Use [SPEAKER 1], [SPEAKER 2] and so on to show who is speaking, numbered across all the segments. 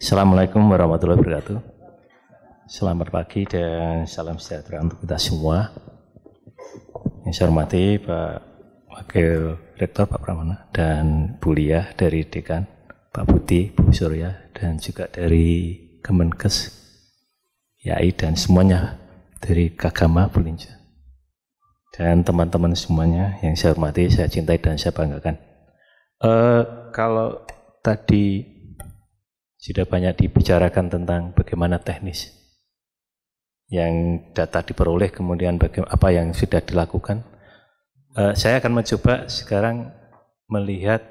[SPEAKER 1] Assalamualaikum warahmatullahi wabarakatuh. Selamat pagi dan salam sejahtera untuk kita semua. Yang saya hormati Pak Wakil Rektor Pak Pramana dan Bu Lia dari Dekan, Pak Budi, Bu Surya, dan juga dari Kemenkes, YAI, dan semuanya dari Kagama Bulinja. Dan teman-teman semuanya yang saya hormati, saya cintai, dan saya banggakan. Uh, kalau tadi sudah banyak dibicarakan tentang bagaimana teknis yang data diperoleh kemudian bagaimana apa yang sudah dilakukan. Uh, saya akan mencoba sekarang melihat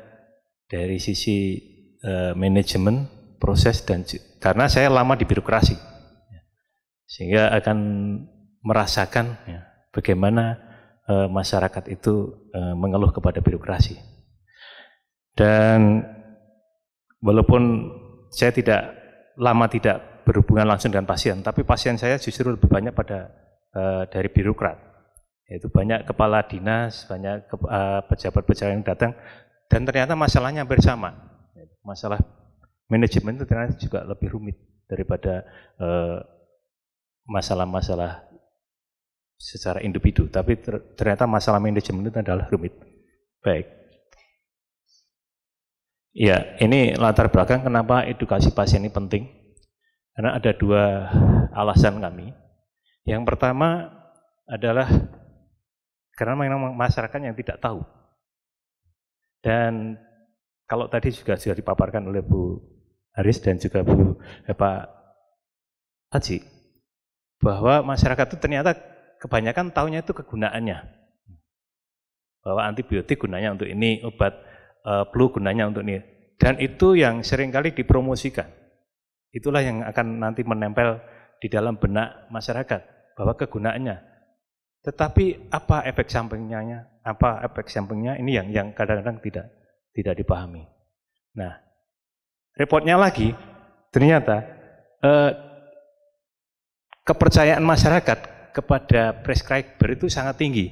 [SPEAKER 1] dari sisi uh, manajemen proses dan karena saya lama di birokrasi ya. sehingga akan merasakan ya, bagaimana uh, masyarakat itu uh, mengeluh kepada birokrasi dan walaupun saya tidak lama tidak berhubungan langsung dengan pasien, tapi pasien saya justru lebih banyak pada uh, dari birokrat. Yaitu banyak kepala dinas, banyak eh, pejabat-pejabat yang datang dan ternyata masalahnya hampir sama. Masalah manajemen itu ternyata juga lebih rumit daripada eh, masalah-masalah uh, secara individu, tapi ternyata masalah manajemen itu adalah rumit. Baik. Ya, ini latar belakang kenapa edukasi pasien ini penting. Karena ada dua alasan kami. Yang pertama adalah karena memang masyarakat yang tidak tahu. Dan kalau tadi juga sudah dipaparkan oleh Bu Aris dan juga Bu eh, Pak Haji, bahwa masyarakat itu ternyata kebanyakan tahunya itu kegunaannya. Bahwa antibiotik gunanya untuk ini, obat uh, blue gunanya untuk ini. Dan itu yang seringkali dipromosikan. Itulah yang akan nanti menempel di dalam benak masyarakat bahwa kegunaannya. Tetapi apa efek sampingnya? Apa efek sampingnya? Ini yang yang kadang-kadang tidak tidak dipahami. Nah, repotnya lagi ternyata eh, kepercayaan masyarakat kepada prescriber itu sangat tinggi.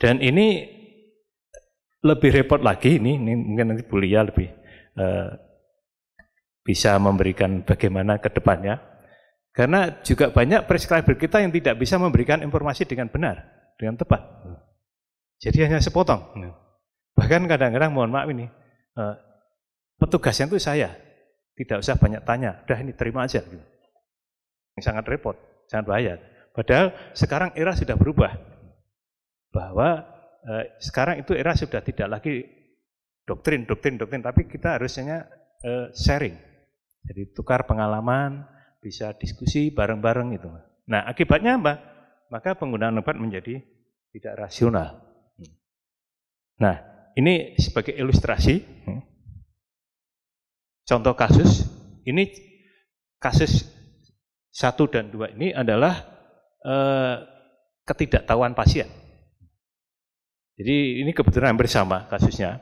[SPEAKER 1] Dan ini lebih repot lagi ini, ini mungkin nanti Bulia lebih uh, bisa memberikan bagaimana ke depannya. Karena juga banyak prescriber kita yang tidak bisa memberikan informasi dengan benar, dengan tepat. Jadi hanya sepotong. Ya. Bahkan kadang-kadang mohon maaf ini, uh, petugasnya itu saya, tidak usah banyak tanya, udah ini terima aja. Gitu. Sangat repot, sangat bahaya. Padahal sekarang era sudah berubah. Bahwa Eh, sekarang itu era sudah tidak lagi doktrin, doktrin, doktrin, tapi kita harusnya eh, sharing. Jadi tukar pengalaman, bisa diskusi bareng-bareng itu. Nah akibatnya apa? Maka penggunaan obat menjadi tidak rasional. Nah ini sebagai ilustrasi hmm. contoh kasus. Ini kasus satu dan dua ini adalah eh, ketidaktahuan pasien. Jadi ini kebetulan hampir sama kasusnya.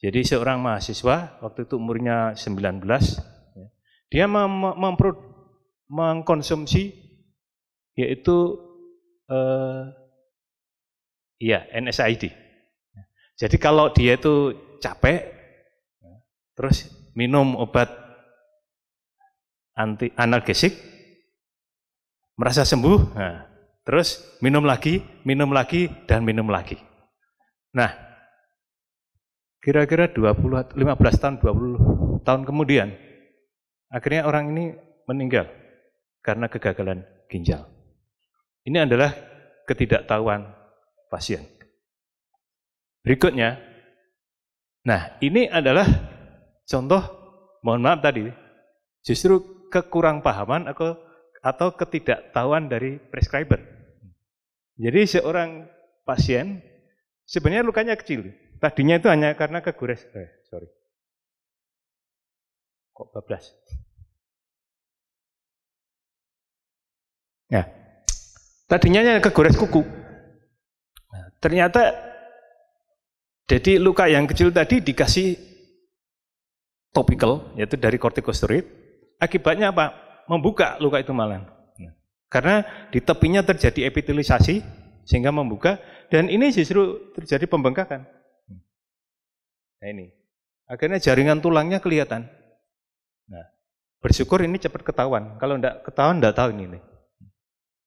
[SPEAKER 1] Jadi seorang mahasiswa waktu itu umurnya 19, ya, dia mem memprodu, mengkonsumsi yaitu eh, ya NSAID. Jadi kalau dia itu capek, ya, terus minum obat anti analgesik, merasa sembuh, nah, Terus minum lagi, minum lagi, dan minum lagi. Nah, kira-kira 20, 15 tahun, 20 tahun kemudian, akhirnya orang ini meninggal karena kegagalan ginjal. Ini adalah ketidaktahuan pasien. Berikutnya, nah ini adalah contoh, mohon maaf tadi, justru kekurang pahaman atau ketidaktahuan dari prescriber. Jadi seorang pasien sebenarnya lukanya kecil. Tadinya itu hanya karena kegores. Eh, sorry. Kok bablas? Ya. Tadinya hanya kegores kuku. Nah, ternyata jadi luka yang kecil tadi dikasih topical, yaitu dari kortikosteroid. Akibatnya apa? Membuka luka itu malah. Karena di tepinya terjadi epitelisasi sehingga membuka dan ini justru terjadi pembengkakan. Nah ini. Akhirnya jaringan tulangnya kelihatan. Nah, bersyukur ini cepat ketahuan. Kalau enggak ketahuan enggak tahu ini.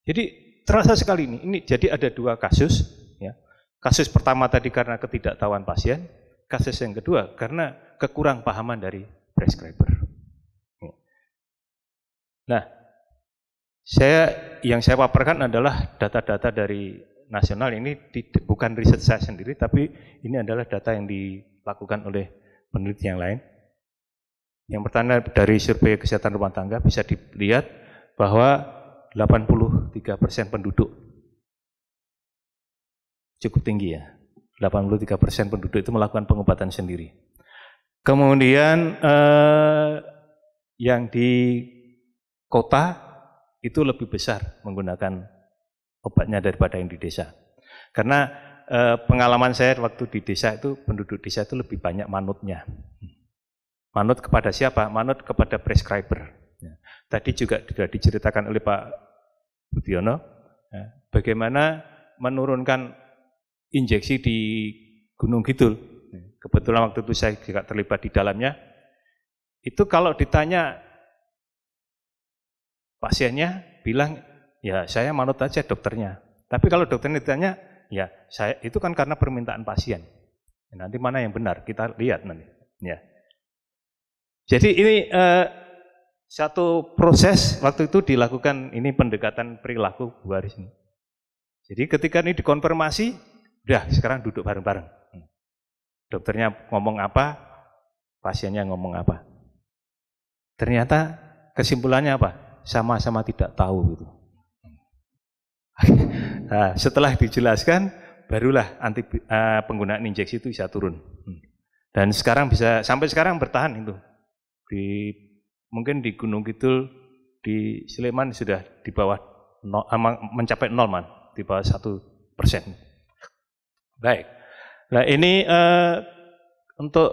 [SPEAKER 1] Jadi terasa sekali ini. Ini jadi ada dua kasus ya. Kasus pertama tadi karena ketidaktahuan pasien, kasus yang kedua karena kekurang pahaman dari prescriber. Nah, saya yang saya paparkan adalah data-data dari nasional ini tidak, bukan riset saya sendiri, tapi ini adalah data yang dilakukan oleh peneliti yang lain. Yang pertama dari survei kesehatan rumah tangga bisa dilihat bahwa 83% penduduk cukup tinggi ya. 83% penduduk itu melakukan pengobatan sendiri. Kemudian eh, yang di kota itu lebih besar menggunakan obatnya daripada yang di desa. Karena eh, pengalaman saya waktu di desa itu penduduk desa itu lebih banyak manutnya. Manut kepada siapa? Manut kepada prescriber. Ya. Tadi juga sudah diceritakan oleh Pak Budiono, ya, bagaimana menurunkan injeksi di Gunung Kidul. Ya, kebetulan waktu itu saya juga terlibat di dalamnya. Itu kalau ditanya Pasiennya bilang, ya saya manut aja dokternya. Tapi kalau dokternya ditanya, ya saya itu kan karena permintaan pasien. Ya, nanti mana yang benar kita lihat nanti. Ya. Jadi ini eh, satu proses waktu itu dilakukan ini pendekatan perilaku baris ini. Jadi ketika ini dikonfirmasi, udah sekarang duduk bareng-bareng. Hmm. Dokternya ngomong apa, pasiennya ngomong apa. Ternyata kesimpulannya apa? sama-sama tidak tahu gitu. nah, setelah dijelaskan, barulah anti uh, penggunaan injeksi itu bisa turun. Dan sekarang bisa sampai sekarang bertahan itu. Di mungkin di Gunung Kidul di Sleman sudah di bawah no, eh, mencapai nol man, di bawah satu persen. Baik. Nah ini uh, untuk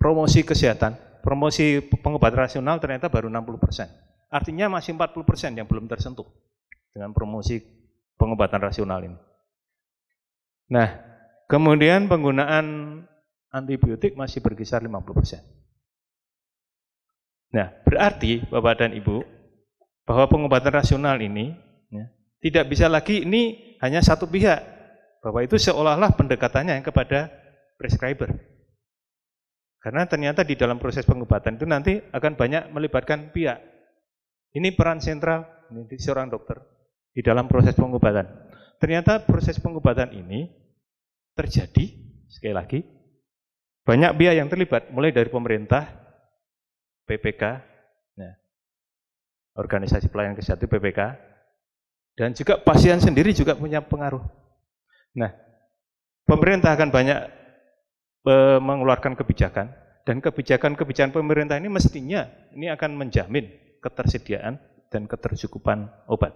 [SPEAKER 1] promosi kesehatan, promosi pengobatan rasional ternyata baru 60 persen. Artinya masih 40% persen yang belum tersentuh dengan promosi pengobatan rasional ini. Nah, kemudian penggunaan antibiotik masih berkisar 50%. persen. Nah, berarti Bapak dan Ibu, bahwa pengobatan rasional ini ya, tidak bisa lagi ini hanya satu pihak. Bahwa itu seolah-olah pendekatannya kepada prescriber. Karena ternyata di dalam proses pengobatan itu nanti akan banyak melibatkan pihak ini peran sentral ini seorang dokter di dalam proses pengobatan. Ternyata proses pengobatan ini terjadi sekali lagi banyak pihak yang terlibat mulai dari pemerintah, PPK, ya, organisasi pelayanan kesehatan PPK, dan juga pasien sendiri juga punya pengaruh. Nah, pemerintah akan banyak e, mengeluarkan kebijakan dan kebijakan-kebijakan pemerintah ini mestinya ini akan menjamin ketersediaan dan ketercukupan obat.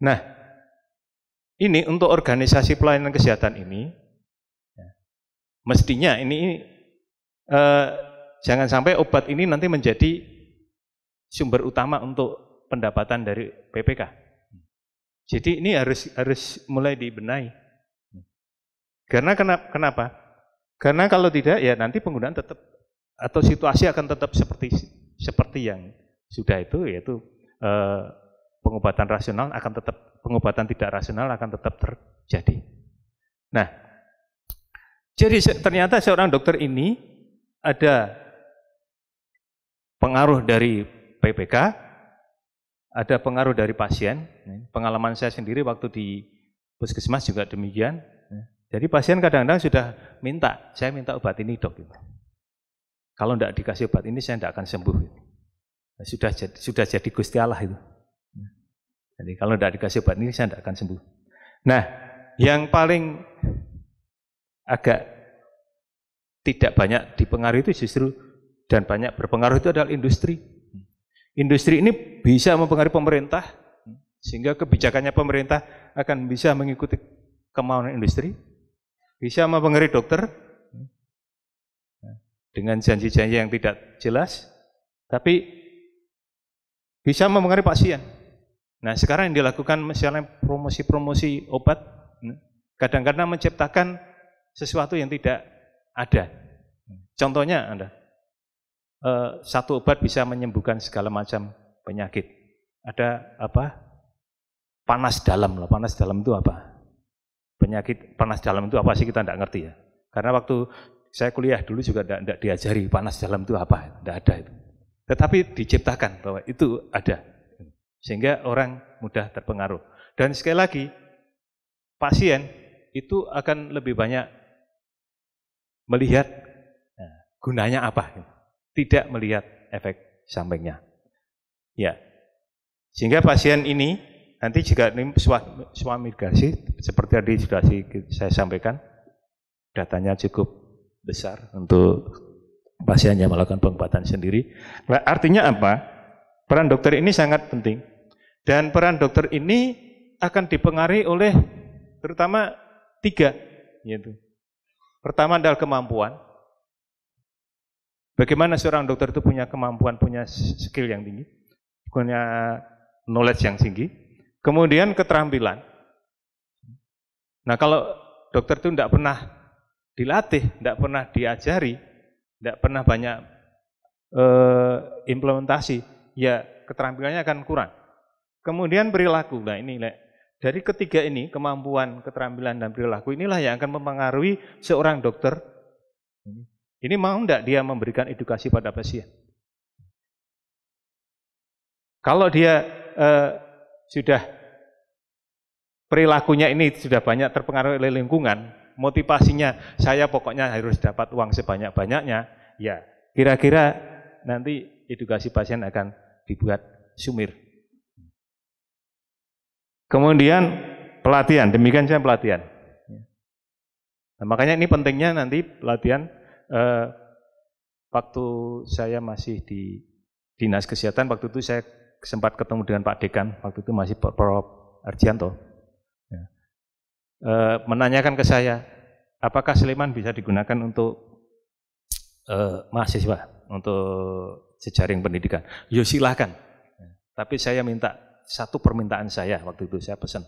[SPEAKER 1] Nah, ini untuk organisasi pelayanan kesehatan ini, ya, mestinya ini eh, jangan sampai obat ini nanti menjadi sumber utama untuk pendapatan dari PPK. Jadi ini harus harus mulai dibenahi. Karena kenapa? Karena kalau tidak ya nanti penggunaan tetap atau situasi akan tetap seperti seperti yang sudah itu yaitu eh, pengobatan rasional akan tetap pengobatan tidak rasional akan tetap terjadi. Nah, jadi ternyata seorang dokter ini ada pengaruh dari PPK, ada pengaruh dari pasien. Pengalaman saya sendiri waktu di puskesmas juga demikian. Jadi pasien kadang-kadang sudah minta, saya minta obat ini dok. Gitu. Kalau tidak dikasih obat ini saya tidak akan sembuh. Nah, sudah jadi, sudah jadi Gusti Allah itu. Jadi kalau tidak dikasih obat ini saya tidak akan sembuh. Nah, yang paling agak tidak banyak dipengaruhi itu justru dan banyak berpengaruh itu adalah industri. Industri ini bisa mempengaruhi pemerintah sehingga kebijakannya pemerintah akan bisa mengikuti kemauan industri, bisa mempengaruhi dokter, dengan janji-janji yang tidak jelas, tapi bisa mempengaruhi pasien. Nah sekarang yang dilakukan misalnya promosi-promosi obat, kadang-kadang menciptakan sesuatu yang tidak ada. Contohnya ada e, satu obat bisa menyembuhkan segala macam penyakit. Ada apa? Panas dalam lah. Panas dalam itu apa? Penyakit panas dalam itu apa sih kita tidak ngerti ya. Karena waktu saya kuliah dulu juga tidak diajari panas dalam itu apa, tidak ada itu. Tetapi diciptakan bahwa itu ada. Sehingga orang mudah terpengaruh. Dan sekali lagi, pasien itu akan lebih banyak melihat nah, gunanya apa. Tidak melihat efek sampingnya. Ya. Sehingga pasien ini nanti jika ini suami migrasi, seperti tadi sudah saya sampaikan, datanya cukup besar untuk pasiennya melakukan pengobatan sendiri. Nah, artinya apa? Peran dokter ini sangat penting. Dan peran dokter ini akan dipengaruhi oleh terutama tiga. Yaitu. Pertama adalah kemampuan. Bagaimana seorang dokter itu punya kemampuan, punya skill yang tinggi, punya knowledge yang tinggi. Kemudian keterampilan. Nah kalau dokter itu tidak pernah dilatih, tidak pernah diajari, tidak pernah banyak e, implementasi, ya keterampilannya akan kurang. Kemudian perilaku, nah ini dari ketiga ini kemampuan, keterampilan dan perilaku inilah yang akan mempengaruhi seorang dokter. Ini mau tidak dia memberikan edukasi pada pasien? Kalau dia eh, sudah perilakunya ini sudah banyak terpengaruh oleh lingkungan, motivasinya saya pokoknya harus dapat uang sebanyak-banyaknya, ya kira-kira nanti edukasi pasien akan dibuat sumir. Kemudian pelatihan, demikian saya pelatihan. Ya. Nah, makanya ini pentingnya nanti pelatihan eh, waktu saya masih di dinas kesehatan, waktu itu saya sempat ketemu dengan Pak Dekan, waktu itu masih Prof. Arjianto e, menanyakan ke saya, apakah Sleman bisa digunakan untuk e, mahasiswa, untuk jejaring pendidikan? Yo ya, silahkan. Tapi saya minta satu permintaan saya waktu itu saya pesan,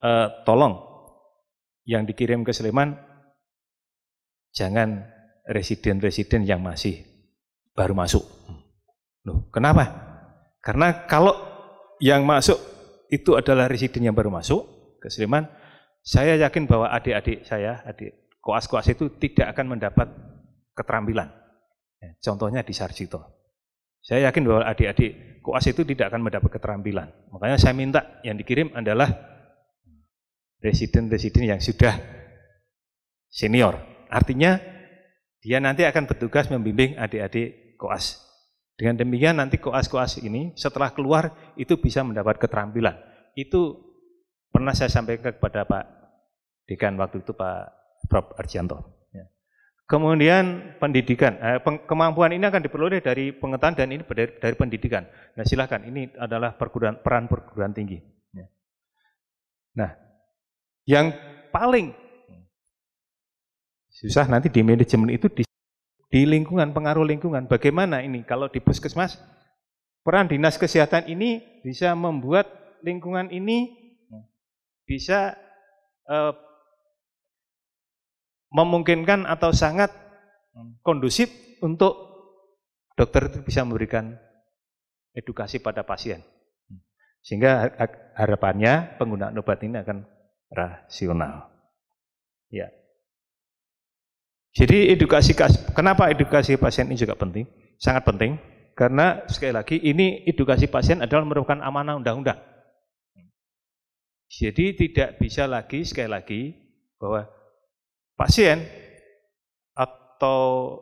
[SPEAKER 1] e, tolong yang dikirim ke Sleman jangan residen-residen yang masih baru masuk. Loh, kenapa? Karena kalau yang masuk itu adalah residen yang baru masuk ke Sleman, saya yakin bahwa adik-adik saya, adik koas-koas itu tidak akan mendapat keterampilan. Ya, contohnya di Sarjito. Saya yakin bahwa adik-adik koas itu tidak akan mendapat keterampilan. Makanya saya minta yang dikirim adalah residen-residen yang sudah senior. Artinya dia nanti akan bertugas membimbing adik-adik koas. Dengan demikian nanti koas-koas ini setelah keluar itu bisa mendapat keterampilan. Itu Pernah saya sampaikan kepada Pak Dekan waktu itu Pak Prof. Arjanto. Ya. Kemudian pendidikan, eh, kemampuan ini akan diperoleh dari pengetahuan dan ini dari, dari pendidikan. Nah silahkan, ini adalah perguruan, peran perguruan tinggi. Ya. Nah, yang paling susah nanti di manajemen itu di, di lingkungan, pengaruh lingkungan. Bagaimana ini? Kalau di puskesmas, peran dinas kesehatan ini bisa membuat lingkungan ini bisa eh, memungkinkan atau sangat kondusif untuk dokter itu bisa memberikan edukasi pada pasien. Sehingga harapannya penggunaan obat ini akan rasional. Ya. Jadi edukasi kenapa edukasi pasien ini juga penting? Sangat penting karena sekali lagi ini edukasi pasien adalah merupakan amanah undang-undang. Jadi tidak bisa lagi sekali lagi bahwa pasien atau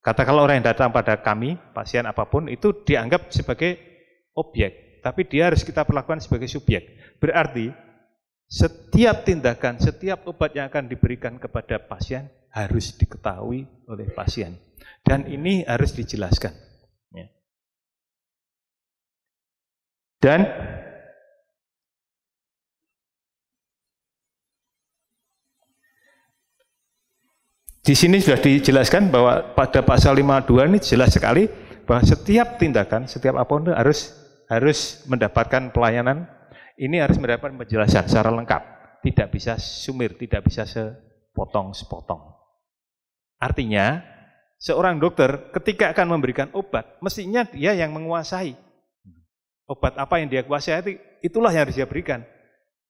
[SPEAKER 1] katakanlah orang yang datang pada kami, pasien apapun itu dianggap sebagai objek, tapi dia harus kita perlakukan sebagai subjek. Berarti setiap tindakan, setiap obat yang akan diberikan kepada pasien harus diketahui oleh pasien. Dan ini harus dijelaskan. Ya. Dan Di sini sudah dijelaskan bahwa pada pasal 52 ini jelas sekali bahwa setiap tindakan, setiap apapun harus harus mendapatkan pelayanan. Ini harus mendapatkan penjelasan secara lengkap. Tidak bisa sumir, tidak bisa sepotong-sepotong. Artinya, seorang dokter ketika akan memberikan obat, mestinya dia yang menguasai. Obat apa yang dia kuasai, itulah yang harus dia berikan.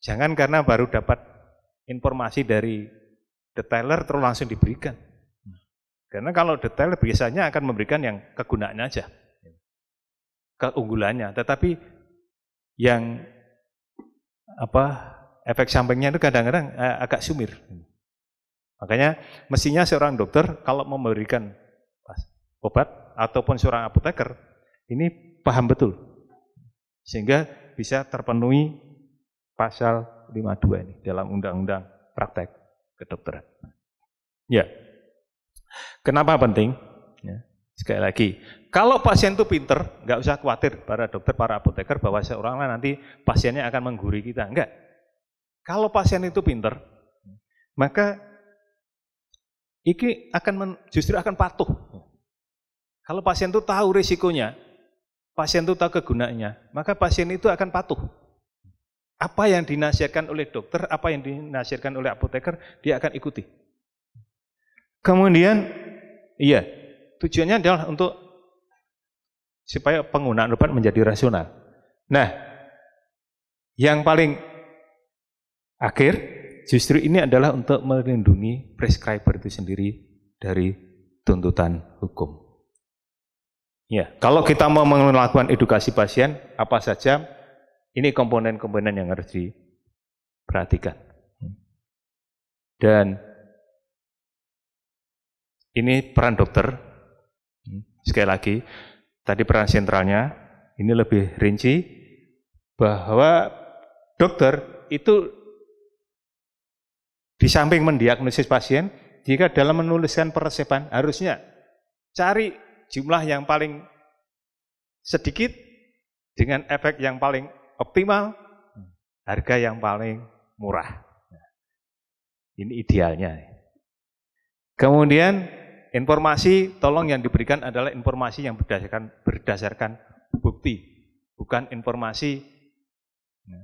[SPEAKER 1] Jangan karena baru dapat informasi dari Detailer terus langsung diberikan. Karena kalau detail biasanya akan memberikan yang kegunaannya aja, keunggulannya. Tetapi yang apa efek sampingnya itu kadang-kadang eh, agak sumir. Makanya mestinya seorang dokter kalau memberikan obat ataupun seorang apoteker ini paham betul sehingga bisa terpenuhi pasal 52 ini dalam undang-undang praktek kedokteran. Ya, kenapa penting? Ya. Sekali lagi, kalau pasien itu pinter, nggak usah khawatir para dokter, para apoteker bahwa seorang lain nanti pasiennya akan mengguri kita. Enggak. Kalau pasien itu pinter, maka iki akan men, justru akan patuh. Kalau pasien itu tahu risikonya, pasien itu tahu kegunaannya, maka pasien itu akan patuh. Apa yang dinasihatkan oleh dokter, apa yang dinasihatkan oleh apoteker, dia akan ikuti. Kemudian, iya, tujuannya adalah untuk supaya penggunaan obat menjadi rasional. Nah, yang paling akhir justru ini adalah untuk melindungi prescriber itu sendiri dari tuntutan hukum. Ya, kalau kita mau melakukan edukasi pasien, apa saja ini komponen-komponen yang harus diperhatikan. Dan ini peran dokter. Sekali lagi, tadi peran sentralnya, ini lebih rinci bahwa dokter itu di samping mendiagnosis pasien, jika dalam menuliskan peresepan harusnya cari jumlah yang paling sedikit dengan efek yang paling optimal harga yang paling murah. Ini idealnya. Kemudian informasi tolong yang diberikan adalah informasi yang berdasarkan berdasarkan bukti, bukan informasi ya,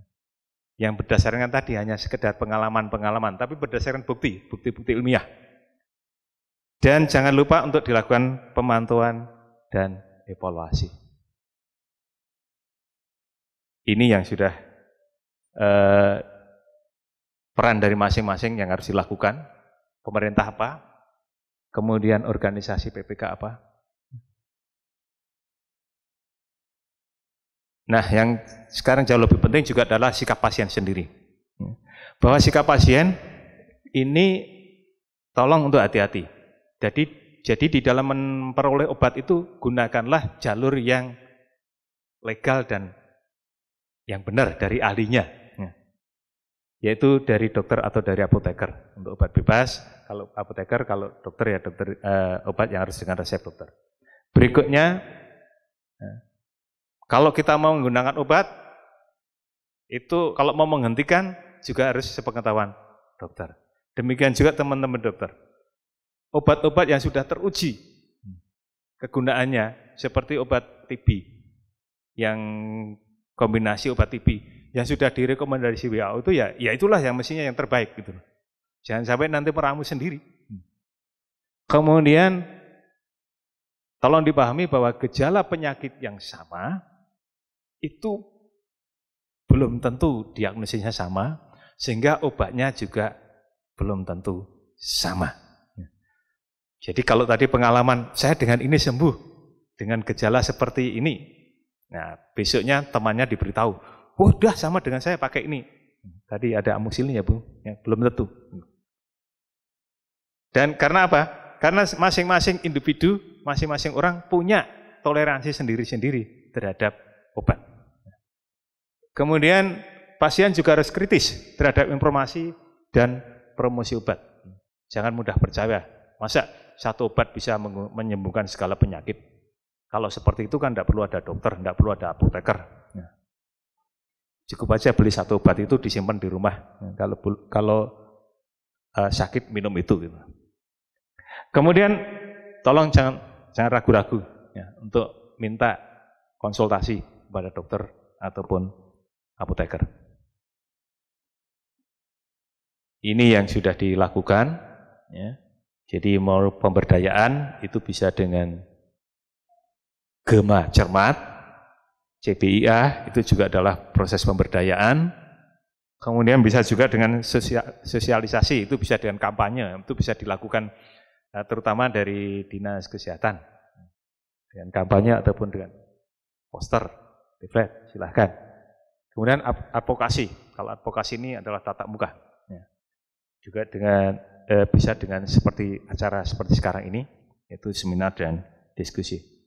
[SPEAKER 1] yang berdasarkan tadi hanya sekedar pengalaman-pengalaman, tapi berdasarkan bukti, bukti-bukti ilmiah. Dan jangan lupa untuk dilakukan pemantauan dan evaluasi. Ini yang sudah eh, peran dari masing-masing yang harus dilakukan. Pemerintah apa? Kemudian organisasi PPK apa? Nah, yang sekarang jauh lebih penting juga adalah sikap pasien sendiri. Bahwa sikap pasien ini tolong untuk hati-hati. Jadi jadi di dalam memperoleh obat itu gunakanlah jalur yang legal dan yang benar dari ahlinya, ya. yaitu dari dokter atau dari apoteker untuk obat bebas. Kalau apoteker, kalau dokter ya dokter eh, obat yang harus dengan resep dokter. Berikutnya, ya, kalau kita mau menggunakan obat, itu kalau mau menghentikan juga harus sepengetahuan dokter. Demikian juga teman-teman dokter. Obat-obat yang sudah teruji kegunaannya seperti obat TB yang kombinasi obat TB yang sudah direkomendasi WHO itu ya ya itulah yang mestinya yang terbaik gitu Jangan sampai nanti meramu sendiri. Hmm. Kemudian tolong dipahami bahwa gejala penyakit yang sama itu belum tentu diagnosisnya sama sehingga obatnya juga belum tentu sama. Ya. Jadi kalau tadi pengalaman saya dengan ini sembuh dengan gejala seperti ini, Nah, besoknya temannya diberitahu, oh, udah sama dengan saya pakai ini. Tadi ada ini ya bu, ya, belum tentu. Dan karena apa? Karena masing-masing individu, masing-masing orang punya toleransi sendiri-sendiri terhadap obat. Kemudian pasien juga harus kritis terhadap informasi dan promosi obat. Jangan mudah percaya. Masa satu obat bisa menyembuhkan segala penyakit? Kalau seperti itu kan tidak perlu ada dokter, tidak perlu ada apoteker. Ya. Cukup aja beli satu obat itu disimpan di rumah. Ya, kalau kalau uh, sakit minum itu. Gitu. Kemudian tolong jangan jangan ragu-ragu ya, untuk minta konsultasi kepada dokter ataupun apoteker. Ini yang sudah dilakukan. Ya. Jadi mau pemberdayaan itu bisa dengan Gema cermat, CBIA itu juga adalah proses pemberdayaan. Kemudian bisa juga dengan sosialisasi, itu bisa dengan kampanye, itu bisa dilakukan eh, terutama dari dinas kesehatan. Dengan kampanye ataupun dengan poster, leaflet, silahkan. Kemudian advokasi, kalau advokasi ini adalah tatap muka. Ya. Juga dengan eh, bisa dengan seperti acara seperti sekarang ini, yaitu seminar dan diskusi.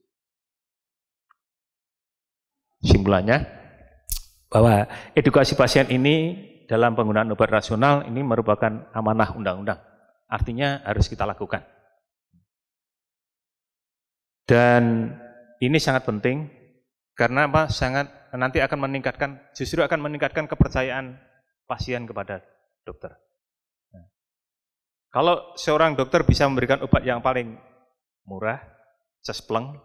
[SPEAKER 1] Simpulannya bahwa edukasi pasien ini dalam penggunaan obat rasional ini merupakan amanah undang-undang. Artinya harus kita lakukan. Dan ini sangat penting karena apa? Sangat nanti akan meningkatkan justru akan meningkatkan kepercayaan pasien kepada dokter. Nah, kalau seorang dokter bisa memberikan obat yang paling murah, cespleng,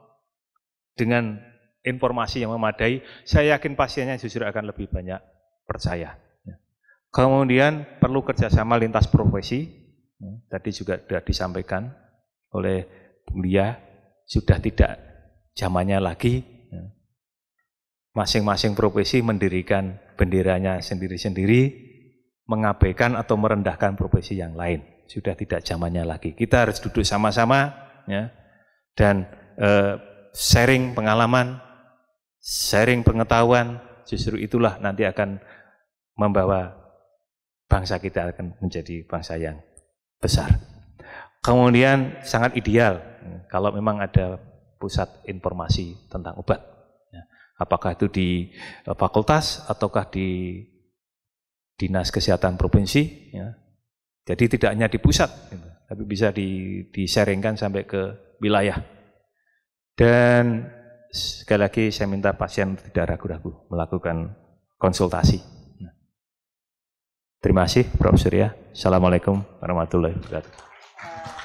[SPEAKER 1] dengan informasi yang memadai, saya yakin pasiennya justru akan lebih banyak percaya. Ya. Kemudian perlu kerjasama lintas profesi, ya, tadi juga sudah disampaikan oleh beliau, sudah tidak zamannya lagi, ya. masing-masing profesi mendirikan benderanya sendiri-sendiri, mengabaikan atau merendahkan profesi yang lain. Sudah tidak zamannya lagi. Kita harus duduk sama-sama, ya, dan eh, sharing pengalaman, sharing pengetahuan, justru itulah nanti akan membawa bangsa kita akan menjadi bangsa yang besar. Kemudian sangat ideal kalau memang ada pusat informasi tentang obat. Ya. Apakah itu di eh, fakultas ataukah di dinas kesehatan provinsi. Ya. Jadi tidak hanya di pusat, gitu, tapi bisa di, disaringkan sampai ke wilayah. Dan sekali lagi saya minta pasien tidak ragu-ragu melakukan konsultasi. Terima kasih Prof. Surya. Assalamualaikum warahmatullahi wabarakatuh.